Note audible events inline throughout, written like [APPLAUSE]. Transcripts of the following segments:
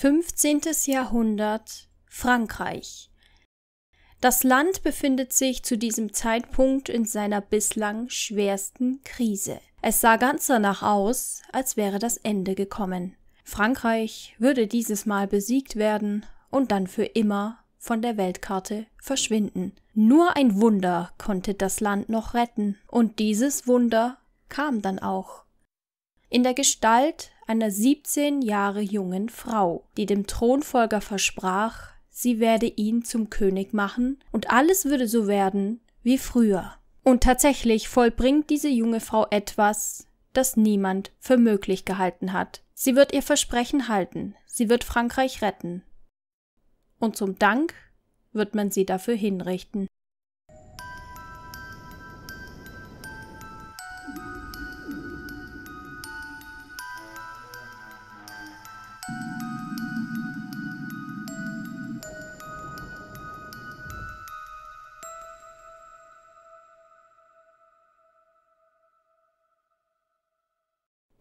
15. Jahrhundert Frankreich. Das Land befindet sich zu diesem Zeitpunkt in seiner bislang schwersten Krise. Es sah ganz danach aus, als wäre das Ende gekommen. Frankreich würde dieses Mal besiegt werden und dann für immer von der Weltkarte verschwinden. Nur ein Wunder konnte das Land noch retten, und dieses Wunder kam dann auch in der Gestalt einer 17 Jahre jungen Frau, die dem Thronfolger versprach, sie werde ihn zum König machen und alles würde so werden wie früher. Und tatsächlich vollbringt diese junge Frau etwas, das niemand für möglich gehalten hat. Sie wird ihr Versprechen halten, sie wird Frankreich retten. Und zum Dank wird man sie dafür hinrichten.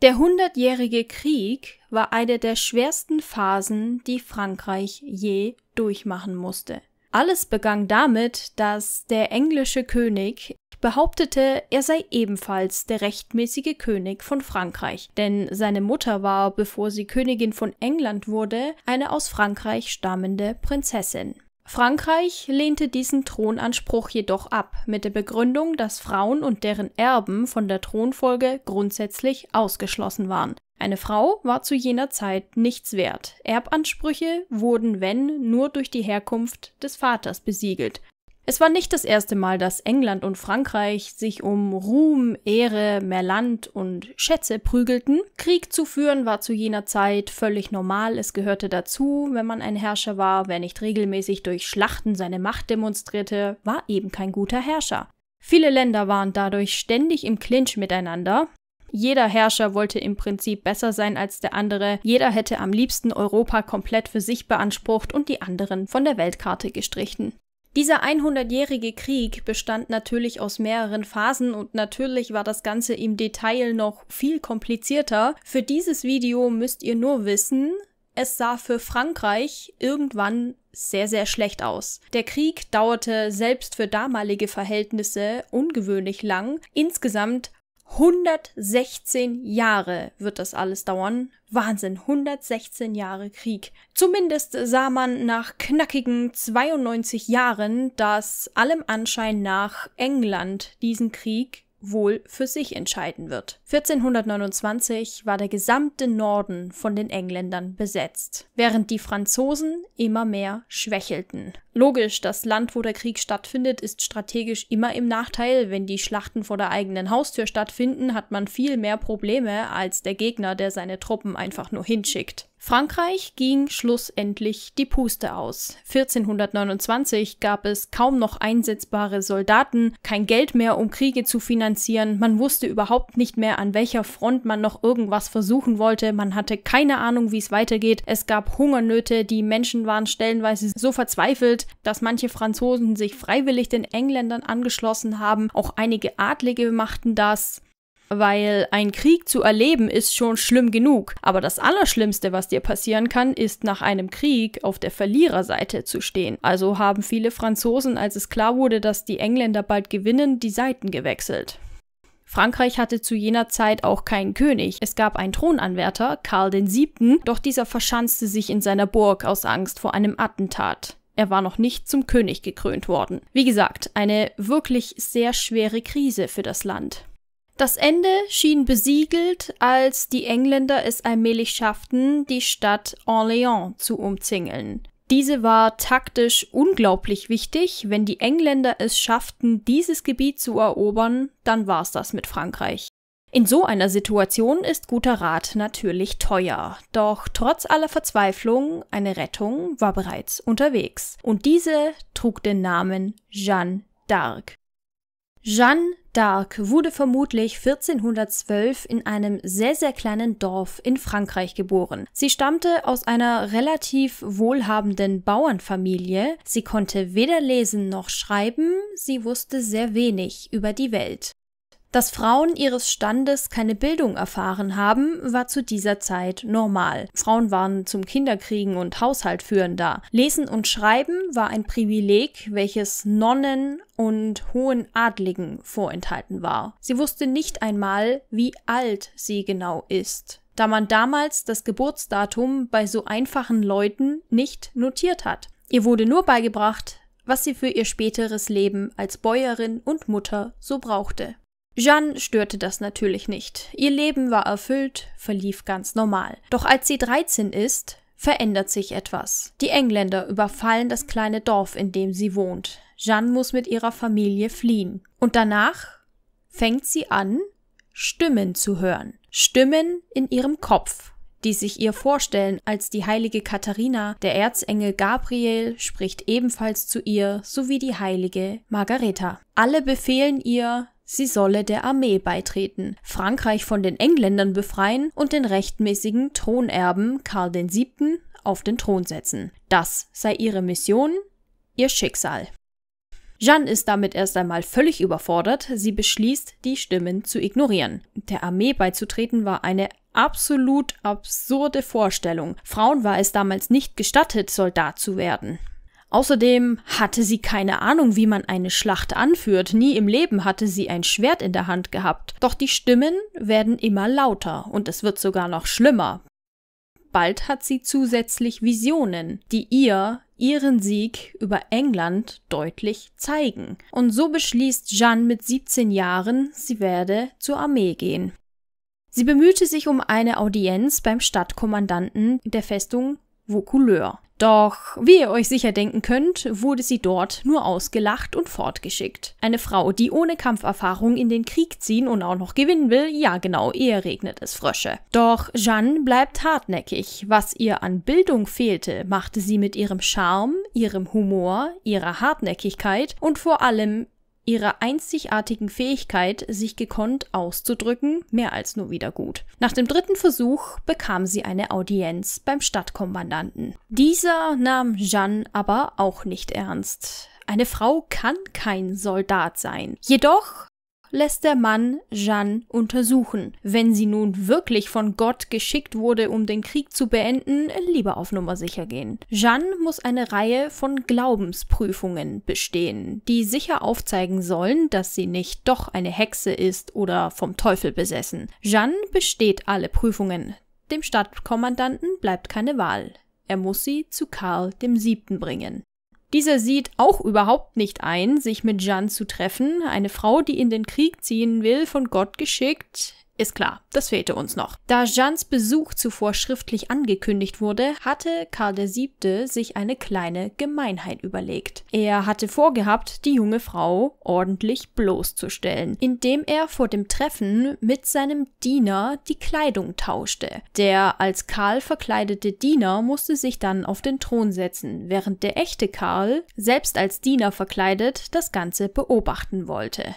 Der Hundertjährige Krieg war eine der schwersten Phasen, die Frankreich je durchmachen musste. Alles begann damit, dass der englische König behauptete, er sei ebenfalls der rechtmäßige König von Frankreich, denn seine Mutter war, bevor sie Königin von England wurde, eine aus Frankreich stammende Prinzessin. Frankreich lehnte diesen Thronanspruch jedoch ab, mit der Begründung, dass Frauen und deren Erben von der Thronfolge grundsätzlich ausgeschlossen waren. Eine Frau war zu jener Zeit nichts wert. Erbansprüche wurden, wenn, nur durch die Herkunft des Vaters besiegelt es war nicht das erste Mal, dass England und Frankreich sich um Ruhm, Ehre, mehr Land und Schätze prügelten. Krieg zu führen war zu jener Zeit völlig normal, es gehörte dazu, wenn man ein Herrscher war, wer nicht regelmäßig durch Schlachten seine Macht demonstrierte, war eben kein guter Herrscher. Viele Länder waren dadurch ständig im Clinch miteinander, jeder Herrscher wollte im Prinzip besser sein als der andere, jeder hätte am liebsten Europa komplett für sich beansprucht und die anderen von der Weltkarte gestrichen. Dieser 100-jährige Krieg bestand natürlich aus mehreren Phasen und natürlich war das Ganze im Detail noch viel komplizierter. Für dieses Video müsst ihr nur wissen, es sah für Frankreich irgendwann sehr, sehr schlecht aus. Der Krieg dauerte selbst für damalige Verhältnisse ungewöhnlich lang. Insgesamt 116 Jahre wird das alles dauern. Wahnsinn, 116 Jahre Krieg. Zumindest sah man nach knackigen 92 Jahren, dass allem Anschein nach England diesen Krieg wohl für sich entscheiden wird. 1429 war der gesamte Norden von den Engländern besetzt, während die Franzosen immer mehr schwächelten. Logisch, das Land, wo der Krieg stattfindet, ist strategisch immer im Nachteil. Wenn die Schlachten vor der eigenen Haustür stattfinden, hat man viel mehr Probleme als der Gegner, der seine Truppen einfach nur hinschickt. Frankreich ging schlussendlich die Puste aus. 1429 gab es kaum noch einsetzbare Soldaten, kein Geld mehr, um Kriege zu finanzieren, man wusste überhaupt nicht mehr, an welcher Front man noch irgendwas versuchen wollte, man hatte keine Ahnung, wie es weitergeht, es gab Hungernöte, die Menschen waren stellenweise so verzweifelt, dass manche Franzosen sich freiwillig den Engländern angeschlossen haben, auch einige Adlige machten das. Weil ein Krieg zu erleben ist schon schlimm genug, aber das Allerschlimmste, was dir passieren kann, ist nach einem Krieg auf der Verliererseite zu stehen. Also haben viele Franzosen, als es klar wurde, dass die Engländer bald gewinnen, die Seiten gewechselt. Frankreich hatte zu jener Zeit auch keinen König. Es gab einen Thronanwärter, Karl VII., doch dieser verschanzte sich in seiner Burg aus Angst vor einem Attentat. Er war noch nicht zum König gekrönt worden. Wie gesagt, eine wirklich sehr schwere Krise für das Land. Das Ende schien besiegelt, als die Engländer es allmählich schafften, die Stadt Orléans zu umzingeln. Diese war taktisch unglaublich wichtig. Wenn die Engländer es schafften, dieses Gebiet zu erobern, dann war's das mit Frankreich. In so einer Situation ist guter Rat natürlich teuer. Doch trotz aller Verzweiflung, eine Rettung war bereits unterwegs. Und diese trug den Namen Jeanne d'Arc. Jeanne d'Arc wurde vermutlich 1412 in einem sehr, sehr kleinen Dorf in Frankreich geboren. Sie stammte aus einer relativ wohlhabenden Bauernfamilie. Sie konnte weder lesen noch schreiben, sie wusste sehr wenig über die Welt. Dass Frauen ihres Standes keine Bildung erfahren haben, war zu dieser Zeit normal. Frauen waren zum Kinderkriegen und Haushalt führen da. Lesen und Schreiben war ein Privileg, welches Nonnen und hohen Adligen vorenthalten war. Sie wusste nicht einmal, wie alt sie genau ist da man damals das Geburtsdatum bei so einfachen Leuten nicht notiert hat. Ihr wurde nur beigebracht, was sie für ihr späteres Leben als Bäuerin und Mutter so brauchte. Jeanne störte das natürlich nicht. Ihr Leben war erfüllt, verlief ganz normal. Doch als sie 13 ist, verändert sich etwas. Die Engländer überfallen das kleine Dorf, in dem sie wohnt. Jeanne muss mit ihrer Familie fliehen. Und danach fängt sie an, Stimmen zu hören. Stimmen in ihrem Kopf, die sich ihr vorstellen als die heilige Katharina, der Erzengel Gabriel spricht ebenfalls zu ihr, sowie die heilige Margareta. Alle befehlen ihr, Sie solle der Armee beitreten, Frankreich von den Engländern befreien und den rechtmäßigen Thronerben Karl VII. auf den Thron setzen. Das sei ihre Mission, ihr Schicksal. Jeanne ist damit erst einmal völlig überfordert, sie beschließt, die Stimmen zu ignorieren. Der Armee beizutreten war eine absolut absurde Vorstellung. Frauen war es damals nicht gestattet, Soldat zu werden. Außerdem hatte sie keine Ahnung, wie man eine Schlacht anführt, nie im Leben hatte sie ein Schwert in der Hand gehabt. Doch die Stimmen werden immer lauter und es wird sogar noch schlimmer. Bald hat sie zusätzlich Visionen, die ihr ihren Sieg über England deutlich zeigen. Und so beschließt Jeanne mit 17 Jahren, sie werde zur Armee gehen. Sie bemühte sich um eine Audienz beim Stadtkommandanten der Festung Vaucouleurs. Doch wie ihr euch sicher denken könnt, wurde sie dort nur ausgelacht und fortgeschickt. Eine Frau, die ohne Kampferfahrung in den Krieg ziehen und auch noch gewinnen will, ja genau, eher regnet es Frösche. Doch Jeanne bleibt hartnäckig. Was ihr an Bildung fehlte, machte sie mit ihrem Charme, ihrem Humor, ihrer Hartnäckigkeit und vor allem ihrer einzigartigen Fähigkeit, sich gekonnt auszudrücken, mehr als nur wieder gut. Nach dem dritten Versuch bekam sie eine Audienz beim Stadtkommandanten. Dieser nahm Jeanne aber auch nicht ernst. Eine Frau kann kein Soldat sein. Jedoch lässt der Mann Jeanne untersuchen. Wenn sie nun wirklich von Gott geschickt wurde, um den Krieg zu beenden, lieber auf Nummer sicher gehen. Jeanne muss eine Reihe von Glaubensprüfungen bestehen, die sicher aufzeigen sollen, dass sie nicht doch eine Hexe ist oder vom Teufel besessen. Jeanne besteht alle Prüfungen. Dem Stadtkommandanten bleibt keine Wahl. Er muss sie zu Karl dem Siebten bringen. Dieser sieht auch überhaupt nicht ein, sich mit Jeanne zu treffen, eine Frau, die in den Krieg ziehen will, von Gott geschickt, ist klar, das fehlte uns noch. Da Jeans Besuch zuvor schriftlich angekündigt wurde, hatte Karl VII. sich eine kleine Gemeinheit überlegt. Er hatte vorgehabt, die junge Frau ordentlich bloßzustellen, indem er vor dem Treffen mit seinem Diener die Kleidung tauschte. Der als Karl verkleidete Diener musste sich dann auf den Thron setzen, während der echte Karl, selbst als Diener verkleidet, das Ganze beobachten wollte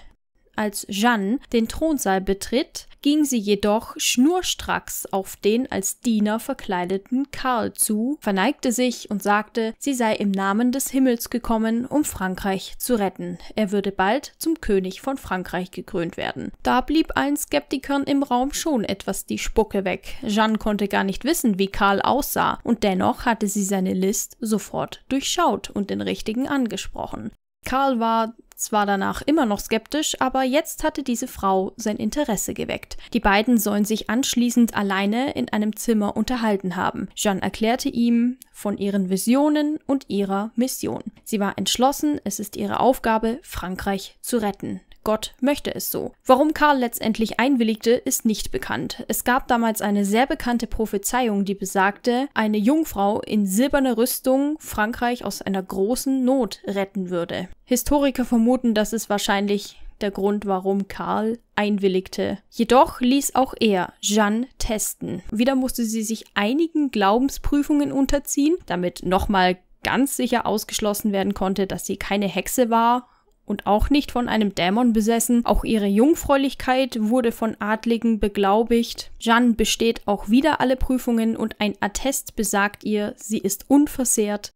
als Jeanne den Thronsaal betritt, ging sie jedoch schnurstracks auf den als Diener verkleideten Karl zu, verneigte sich und sagte, sie sei im Namen des Himmels gekommen, um Frankreich zu retten. Er würde bald zum König von Frankreich gekrönt werden. Da blieb allen Skeptikern im Raum schon etwas die Spucke weg. Jeanne konnte gar nicht wissen, wie Karl aussah, und dennoch hatte sie seine List sofort durchschaut und den richtigen angesprochen. Karl war zwar danach immer noch skeptisch, aber jetzt hatte diese Frau sein Interesse geweckt. Die beiden sollen sich anschließend alleine in einem Zimmer unterhalten haben. Jeanne erklärte ihm von ihren Visionen und ihrer Mission. Sie war entschlossen, es ist ihre Aufgabe, Frankreich zu retten. Gott möchte es so. Warum Karl letztendlich einwilligte, ist nicht bekannt. Es gab damals eine sehr bekannte Prophezeiung, die besagte, eine Jungfrau in silberner Rüstung Frankreich aus einer großen Not retten würde. Historiker vermuten, dass es wahrscheinlich der Grund, warum Karl einwilligte. Jedoch ließ auch er Jeanne testen. Wieder musste sie sich einigen Glaubensprüfungen unterziehen, damit nochmal ganz sicher ausgeschlossen werden konnte, dass sie keine Hexe war und auch nicht von einem Dämon besessen. Auch ihre Jungfräulichkeit wurde von Adligen beglaubigt. Jeanne besteht auch wieder alle Prüfungen und ein Attest besagt ihr, sie ist unversehrt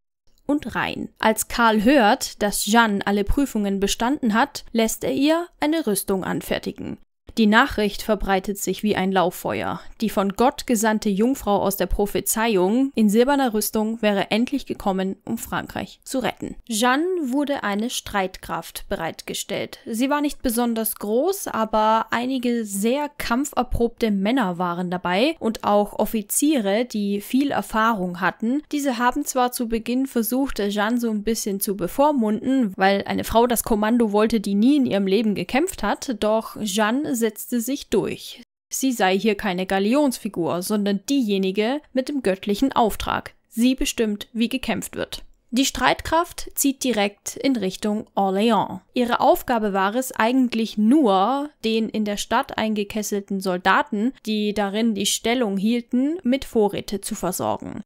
und rein. Als Karl hört, dass Jeanne alle Prüfungen bestanden hat, lässt er ihr eine Rüstung anfertigen. Die Nachricht verbreitet sich wie ein Lauffeuer. Die von Gott gesandte Jungfrau aus der Prophezeiung in silberner Rüstung wäre endlich gekommen, um Frankreich zu retten. Jeanne wurde eine Streitkraft bereitgestellt. Sie war nicht besonders groß, aber einige sehr kampferprobte Männer waren dabei und auch Offiziere, die viel Erfahrung hatten. Diese haben zwar zu Beginn versucht, Jeanne so ein bisschen zu bevormunden, weil eine Frau das Kommando wollte, die nie in ihrem Leben gekämpft hat, doch Jeanne setzte sich durch. Sie sei hier keine Galionsfigur, sondern diejenige mit dem göttlichen Auftrag. Sie bestimmt, wie gekämpft wird. Die Streitkraft zieht direkt in Richtung Orléans. Ihre Aufgabe war es eigentlich nur, den in der Stadt eingekesselten Soldaten, die darin die Stellung hielten, mit Vorräte zu versorgen.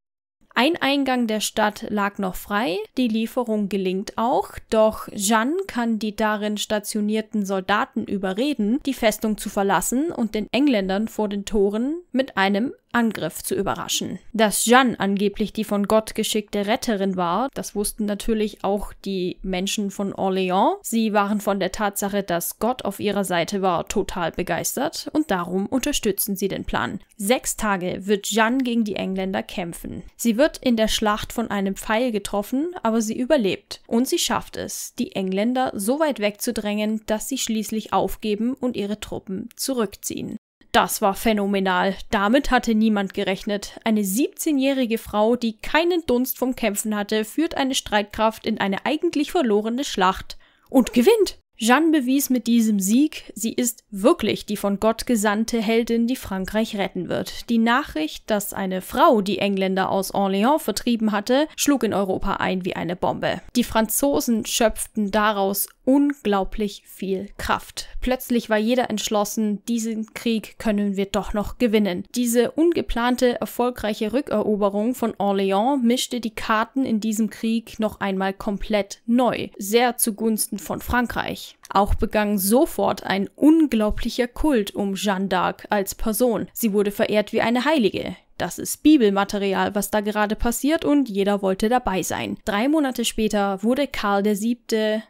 Ein Eingang der Stadt lag noch frei, die Lieferung gelingt auch, doch Jeanne kann die darin stationierten Soldaten überreden, die Festung zu verlassen und den Engländern vor den Toren mit einem Angriff zu überraschen. Dass Jeanne angeblich die von Gott geschickte Retterin war, das wussten natürlich auch die Menschen von Orléans. Sie waren von der Tatsache, dass Gott auf ihrer Seite war, total begeistert und darum unterstützen sie den Plan. Sechs Tage wird Jeanne gegen die Engländer kämpfen. Sie wird in der Schlacht von einem Pfeil getroffen, aber sie überlebt und sie schafft es, die Engländer so weit wegzudrängen, dass sie schließlich aufgeben und ihre Truppen zurückziehen. Das war phänomenal. Damit hatte niemand gerechnet. Eine 17-jährige Frau, die keinen Dunst vom Kämpfen hatte, führt eine Streitkraft in eine eigentlich verlorene Schlacht und gewinnt. Jeanne bewies mit diesem Sieg, sie ist wirklich die von Gott gesandte Heldin, die Frankreich retten wird. Die Nachricht, dass eine Frau die Engländer aus Orléans vertrieben hatte, schlug in Europa ein wie eine Bombe. Die Franzosen schöpften daraus unglaublich viel Kraft. Plötzlich war jeder entschlossen, diesen Krieg können wir doch noch gewinnen. Diese ungeplante erfolgreiche Rückeroberung von Orléans mischte die Karten in diesem Krieg noch einmal komplett neu, sehr zugunsten von Frankreich. Auch begann sofort ein unglaublicher Kult um Jeanne d'Arc als Person. Sie wurde verehrt wie eine Heilige. Das ist Bibelmaterial, was da gerade passiert und jeder wollte dabei sein. Drei Monate später wurde Karl VII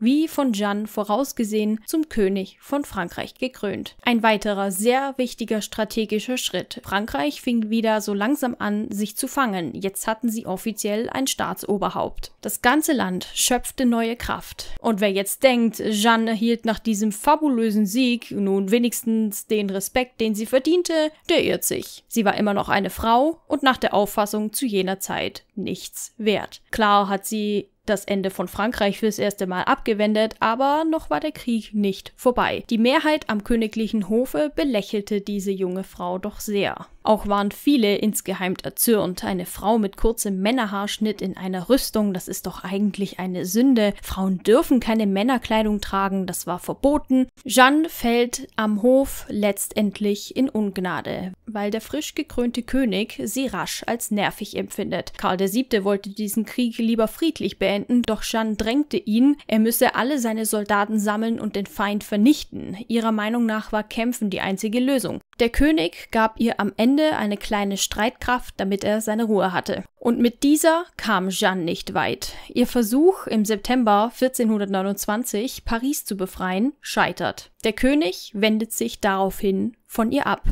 wie von Jeanne vorausgesehen, zum König von Frankreich gekrönt. Ein weiterer sehr wichtiger strategischer Schritt. Frankreich fing wieder so langsam an, sich zu fangen. Jetzt hatten sie offiziell ein Staatsoberhaupt. Das ganze Land schöpfte neue Kraft. Und wer jetzt denkt, Jeanne erhielt nach diesem fabulösen Sieg nun wenigstens den Respekt, den sie verdiente, der irrt sich. Sie war immer noch eine Frau und nach der Auffassung zu jener Zeit nichts wert. Klar hat sie das Ende von Frankreich fürs erste Mal abgewendet, aber noch war der Krieg nicht vorbei. Die Mehrheit am königlichen Hofe belächelte diese junge Frau doch sehr. Auch waren viele insgeheim erzürnt. Eine Frau mit kurzem Männerhaarschnitt in einer Rüstung, das ist doch eigentlich eine Sünde. Frauen dürfen keine Männerkleidung tragen, das war verboten. Jeanne fällt am Hof letztendlich in Ungnade, weil der frisch gekrönte König sie rasch als nervig empfindet. Karl VII. wollte diesen Krieg lieber friedlich beenden Verbänden, doch Jeanne drängte ihn, er müsse alle seine Soldaten sammeln und den Feind vernichten. Ihrer Meinung nach war Kämpfen die einzige Lösung. Der König gab ihr am Ende eine kleine Streitkraft, damit er seine Ruhe hatte. Und mit dieser kam Jeanne nicht weit. Ihr Versuch, im September 1429 Paris zu befreien, scheitert. Der König wendet sich daraufhin von ihr ab.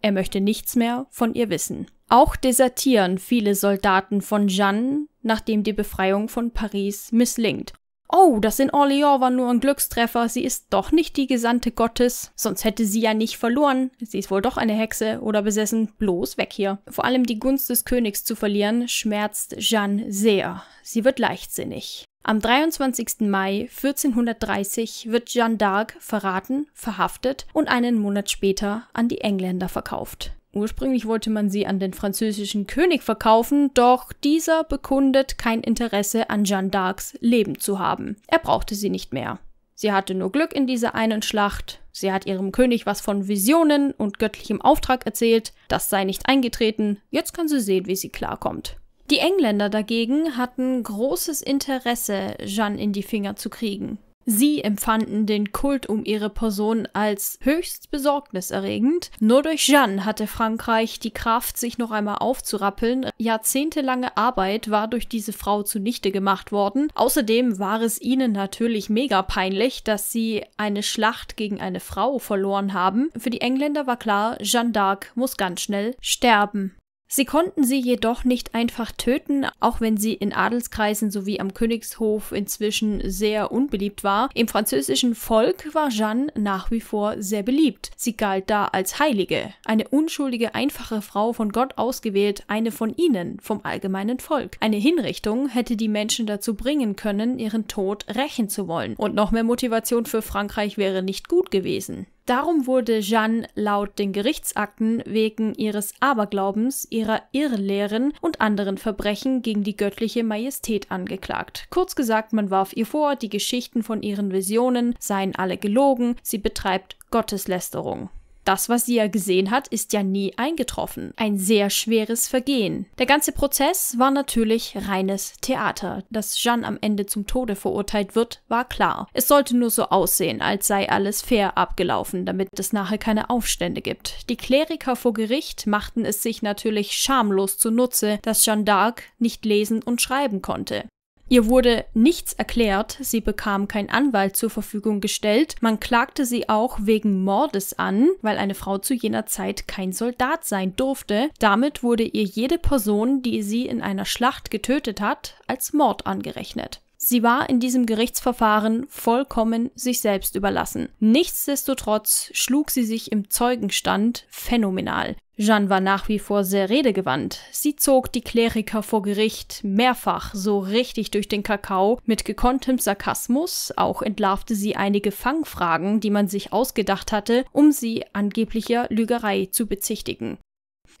Er möchte nichts mehr von ihr wissen. Auch desertieren viele Soldaten von Jeanne, nachdem die Befreiung von Paris misslingt. Oh, das in Orléans war nur ein Glückstreffer, sie ist doch nicht die Gesandte Gottes, sonst hätte sie ja nicht verloren, sie ist wohl doch eine Hexe oder besessen, bloß weg hier. Vor allem die Gunst des Königs zu verlieren, schmerzt Jeanne sehr. Sie wird leichtsinnig. Am 23. Mai 1430 wird Jeanne d'Arc verraten, verhaftet und einen Monat später an die Engländer verkauft. Ursprünglich wollte man sie an den französischen König verkaufen, doch dieser bekundet kein Interesse an Jeanne d'Arcs Leben zu haben. Er brauchte sie nicht mehr. Sie hatte nur Glück in dieser einen Schlacht. Sie hat ihrem König was von Visionen und göttlichem Auftrag erzählt. Das sei nicht eingetreten. Jetzt kann sie sehen, wie sie klarkommt. Die Engländer dagegen hatten großes Interesse, Jeanne in die Finger zu kriegen. Sie empfanden den Kult um ihre Person als höchst besorgniserregend. Nur durch Jeanne hatte Frankreich die Kraft, sich noch einmal aufzurappeln. Jahrzehntelange Arbeit war durch diese Frau zunichte gemacht worden. Außerdem war es ihnen natürlich mega peinlich, dass sie eine Schlacht gegen eine Frau verloren haben. Für die Engländer war klar, Jeanne d'Arc muss ganz schnell sterben. Sie konnten sie jedoch nicht einfach töten, auch wenn sie in Adelskreisen sowie am Königshof inzwischen sehr unbeliebt war. Im französischen Volk war Jeanne nach wie vor sehr beliebt. Sie galt da als Heilige, eine unschuldige, einfache Frau von Gott ausgewählt, eine von ihnen, vom allgemeinen Volk. Eine Hinrichtung hätte die Menschen dazu bringen können, ihren Tod rächen zu wollen. Und noch mehr Motivation für Frankreich wäre nicht gut gewesen. Darum wurde Jeanne laut den Gerichtsakten wegen ihres Aberglaubens, ihrer Irrlehren und anderen Verbrechen gegen die göttliche Majestät angeklagt. Kurz gesagt, man warf ihr vor, die Geschichten von ihren Visionen seien alle gelogen, sie betreibt Gotteslästerung. Das, was sie ja gesehen hat, ist ja nie eingetroffen. Ein sehr schweres Vergehen. Der ganze Prozess war natürlich reines Theater. Dass Jeanne am Ende zum Tode verurteilt wird, war klar. Es sollte nur so aussehen, als sei alles fair abgelaufen, damit es nachher keine Aufstände gibt. Die Kleriker vor Gericht machten es sich natürlich schamlos zunutze, dass Jeanne d'Arc nicht lesen und schreiben konnte. Ihr wurde nichts erklärt, sie bekam keinen Anwalt zur Verfügung gestellt, man klagte sie auch wegen Mordes an, weil eine Frau zu jener Zeit kein Soldat sein durfte. Damit wurde ihr jede Person, die sie in einer Schlacht getötet hat, als Mord angerechnet. Sie war in diesem Gerichtsverfahren vollkommen sich selbst überlassen. Nichtsdestotrotz schlug sie sich im Zeugenstand phänomenal. Jeanne war nach wie vor sehr redegewandt. Sie zog die Kleriker vor Gericht mehrfach so richtig durch den Kakao mit gekonntem Sarkasmus, auch entlarvte sie einige Fangfragen, die man sich ausgedacht hatte, um sie angeblicher Lügerei zu bezichtigen.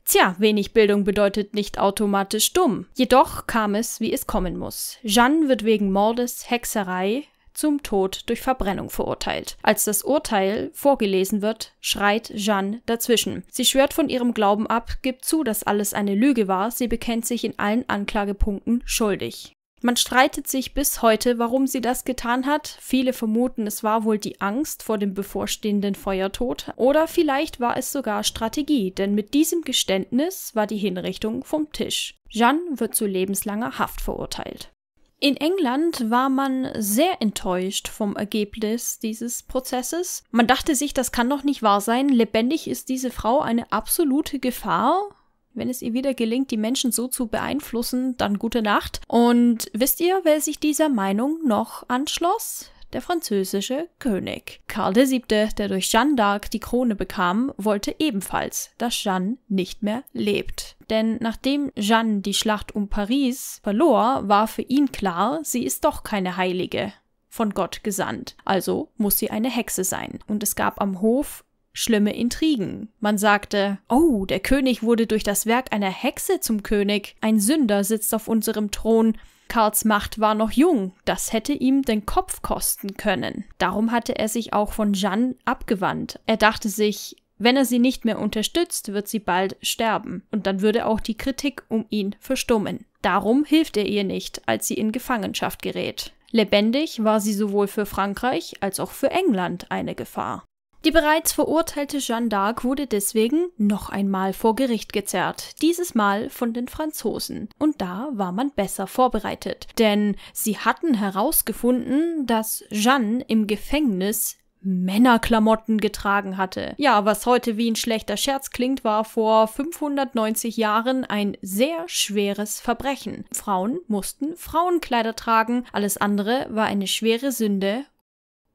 Tja, wenig Bildung bedeutet nicht automatisch dumm. Jedoch kam es, wie es kommen muss. Jeanne wird wegen Mordes, Hexerei, zum Tod durch Verbrennung verurteilt. Als das Urteil vorgelesen wird, schreit Jeanne dazwischen. Sie schwört von ihrem Glauben ab, gibt zu, dass alles eine Lüge war, sie bekennt sich in allen Anklagepunkten schuldig. Man streitet sich bis heute, warum sie das getan hat. Viele vermuten, es war wohl die Angst vor dem bevorstehenden Feuertod oder vielleicht war es sogar Strategie, denn mit diesem Geständnis war die Hinrichtung vom Tisch. Jeanne wird zu lebenslanger Haft verurteilt. In England war man sehr enttäuscht vom Ergebnis dieses Prozesses. Man dachte sich, das kann doch nicht wahr sein. Lebendig ist diese Frau eine absolute Gefahr. Wenn es ihr wieder gelingt, die Menschen so zu beeinflussen, dann gute Nacht. Und wisst ihr, wer sich dieser Meinung noch anschloss? der französische König. Karl VII., der durch Jeanne d'Arc die Krone bekam, wollte ebenfalls, dass Jeanne nicht mehr lebt denn nachdem Jeanne die Schlacht um Paris verlor, war für ihn klar, sie ist doch keine Heilige, von Gott gesandt, also muss sie eine Hexe sein. Und es gab am Hof schlimme Intrigen. Man sagte, oh, der König wurde durch das Werk einer Hexe zum König, ein Sünder sitzt auf unserem Thron, Karls Macht war noch jung, das hätte ihm den Kopf kosten können. Darum hatte er sich auch von Jeanne abgewandt. Er dachte sich, wenn er sie nicht mehr unterstützt, wird sie bald sterben und dann würde auch die Kritik um ihn verstummen. Darum hilft er ihr nicht, als sie in Gefangenschaft gerät. Lebendig war sie sowohl für Frankreich als auch für England eine Gefahr. Die bereits verurteilte Jeanne d'Arc wurde deswegen noch einmal vor Gericht gezerrt, dieses Mal von den Franzosen. Und da war man besser vorbereitet, denn sie hatten herausgefunden, dass Jeanne im Gefängnis Männerklamotten getragen hatte. Ja, was heute wie ein schlechter Scherz klingt, war vor 590 Jahren ein sehr schweres Verbrechen. Frauen mussten Frauenkleider tragen, alles andere war eine schwere Sünde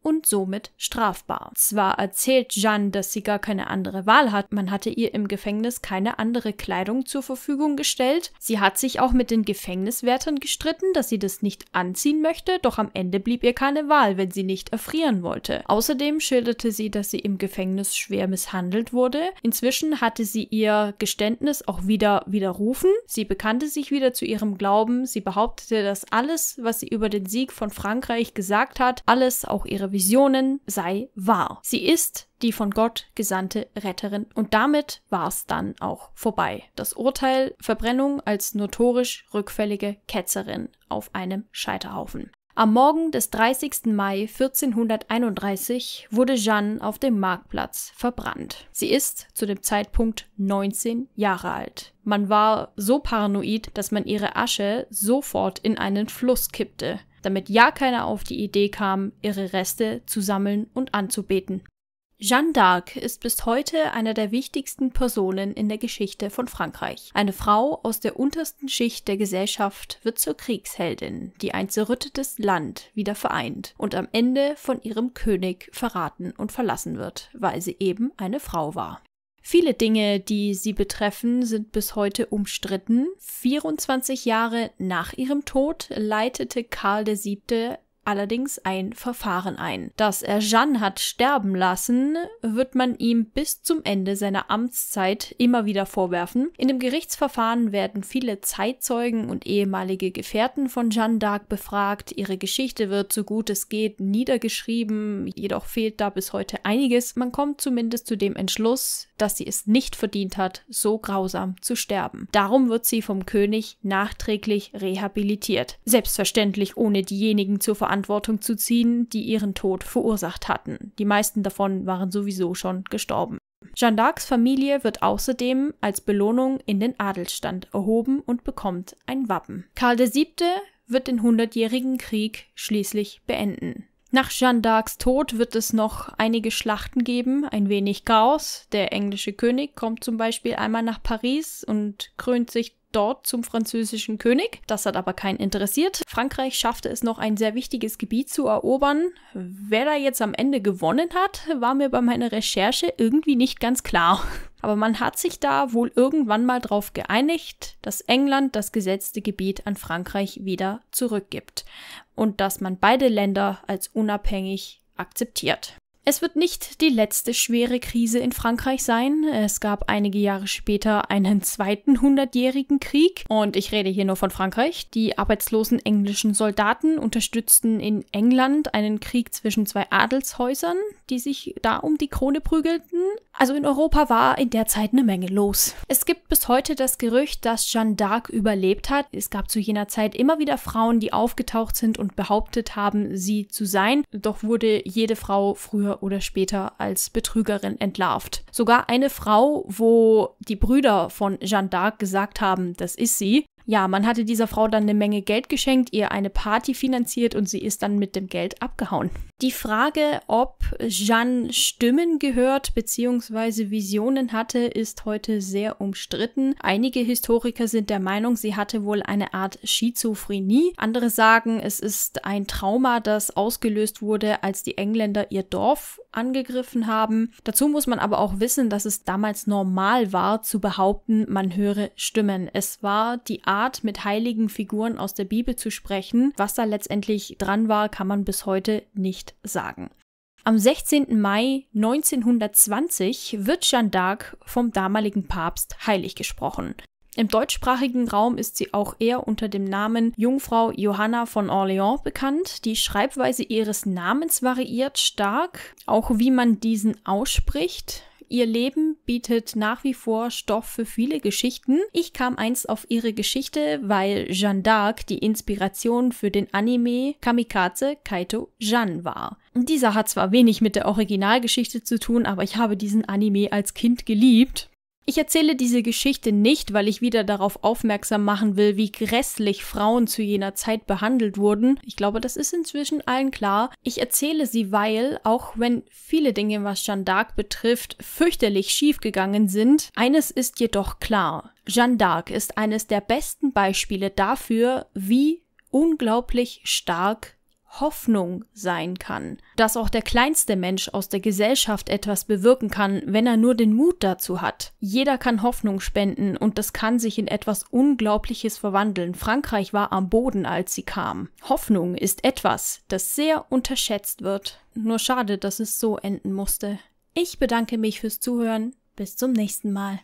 und somit strafbar. Zwar erzählt Jeanne, dass sie gar keine andere Wahl hat, man hatte ihr im Gefängnis keine andere Kleidung zur Verfügung gestellt. Sie hat sich auch mit den Gefängniswärtern gestritten, dass sie das nicht anziehen möchte, doch am Ende blieb ihr keine Wahl, wenn sie nicht erfrieren wollte. Außerdem schilderte sie, dass sie im Gefängnis schwer misshandelt wurde. Inzwischen hatte sie ihr Geständnis auch wieder widerrufen. Sie bekannte sich wieder zu ihrem Glauben. Sie behauptete, dass alles, was sie über den Sieg von Frankreich gesagt hat, alles auch ihre Visionen sei wahr. Sie ist die von Gott gesandte Retterin. Und damit war es dann auch vorbei. Das Urteil Verbrennung als notorisch rückfällige Ketzerin auf einem Scheiterhaufen. Am Morgen des 30. Mai 1431 wurde Jeanne auf dem Marktplatz verbrannt. Sie ist zu dem Zeitpunkt 19 Jahre alt. Man war so paranoid, dass man ihre Asche sofort in einen Fluss kippte damit ja keiner auf die Idee kam, ihre Reste zu sammeln und anzubeten. Jeanne d'Arc ist bis heute einer der wichtigsten Personen in der Geschichte von Frankreich. Eine Frau aus der untersten Schicht der Gesellschaft wird zur Kriegsheldin, die ein zerrüttetes Land wieder vereint und am Ende von ihrem König verraten und verlassen wird, weil sie eben eine Frau war. Viele Dinge, die sie betreffen, sind bis heute umstritten. 24 Jahre nach ihrem Tod leitete Karl VII allerdings ein Verfahren ein. Dass er Jeanne hat sterben lassen, wird man ihm bis zum Ende seiner Amtszeit immer wieder vorwerfen. In dem Gerichtsverfahren werden viele Zeitzeugen und ehemalige Gefährten von Jeanne d'Arc befragt. Ihre Geschichte wird so gut es geht niedergeschrieben, jedoch fehlt da bis heute einiges. Man kommt zumindest zu dem Entschluss, dass sie es nicht verdient hat, so grausam zu sterben. Darum wird sie vom König nachträglich rehabilitiert. Selbstverständlich ohne diejenigen zu verantworten, Verantwortung zu ziehen, die ihren Tod verursacht hatten. Die meisten davon waren sowieso schon gestorben. Jeanne d'Arcs Familie wird außerdem als Belohnung in den Adelsstand erhoben und bekommt ein Wappen. Karl VII. wird den Hundertjährigen Krieg schließlich beenden. Nach Jeanne d'Arcs Tod wird es noch einige Schlachten geben, ein wenig Chaos. Der englische König kommt zum Beispiel einmal nach Paris und krönt sich dort zum französischen König. Das hat aber keinen interessiert. Frankreich schaffte es noch, ein sehr wichtiges Gebiet zu erobern. Wer da jetzt am Ende gewonnen hat, war mir bei meiner Recherche irgendwie nicht ganz klar. [LAUGHS] Aber man hat sich da wohl irgendwann mal drauf geeinigt, dass England das gesetzte Gebiet an Frankreich wieder zurückgibt und dass man beide Länder als unabhängig akzeptiert. Es wird nicht die letzte schwere Krise in Frankreich sein. Es gab einige Jahre später einen zweiten hundertjährigen Krieg. Und ich rede hier nur von Frankreich. Die arbeitslosen englischen Soldaten unterstützten in England einen Krieg zwischen zwei Adelshäusern, die sich da um die Krone prügelten. Also in Europa war in der Zeit eine Menge los. Es gibt bis heute das Gerücht, dass Jeanne d'Arc überlebt hat. Es gab zu jener Zeit immer wieder Frauen, die aufgetaucht sind und behauptet haben, sie zu sein. Doch wurde jede Frau früher oder später als Betrügerin entlarvt. Sogar eine Frau, wo die Brüder von Jeanne d'Arc gesagt haben, das ist sie, ja, man hatte dieser Frau dann eine Menge Geld geschenkt, ihr eine Party finanziert und sie ist dann mit dem Geld abgehauen. Die Frage, ob Jeanne Stimmen gehört bzw. Visionen hatte, ist heute sehr umstritten. Einige Historiker sind der Meinung, sie hatte wohl eine Art Schizophrenie. Andere sagen, es ist ein Trauma, das ausgelöst wurde, als die Engländer ihr Dorf angegriffen haben. Dazu muss man aber auch wissen, dass es damals normal war zu behaupten, man höre Stimmen. Es war die Art Art, mit heiligen Figuren aus der Bibel zu sprechen. Was da letztendlich dran war, kann man bis heute nicht sagen. Am 16. Mai 1920 wird Jeanne d'Arc vom damaligen Papst heilig gesprochen. Im deutschsprachigen Raum ist sie auch eher unter dem Namen Jungfrau Johanna von Orléans bekannt. Die Schreibweise ihres Namens variiert stark, auch wie man diesen ausspricht. Ihr Leben bietet nach wie vor Stoff für viele Geschichten. Ich kam einst auf ihre Geschichte, weil Jeanne d'Arc die Inspiration für den Anime Kamikaze Kaito Jeanne war. Dieser hat zwar wenig mit der Originalgeschichte zu tun, aber ich habe diesen Anime als Kind geliebt. Ich erzähle diese Geschichte nicht, weil ich wieder darauf aufmerksam machen will, wie grässlich Frauen zu jener Zeit behandelt wurden. Ich glaube, das ist inzwischen allen klar. Ich erzähle sie, weil, auch wenn viele Dinge, was Jeanne d'Arc betrifft, fürchterlich schiefgegangen sind, eines ist jedoch klar. Jeanne d'Arc ist eines der besten Beispiele dafür, wie unglaublich stark Hoffnung sein kann, dass auch der kleinste Mensch aus der Gesellschaft etwas bewirken kann, wenn er nur den Mut dazu hat. Jeder kann Hoffnung spenden und das kann sich in etwas Unglaubliches verwandeln. Frankreich war am Boden, als sie kam. Hoffnung ist etwas, das sehr unterschätzt wird. Nur schade, dass es so enden musste. Ich bedanke mich fürs Zuhören. Bis zum nächsten Mal.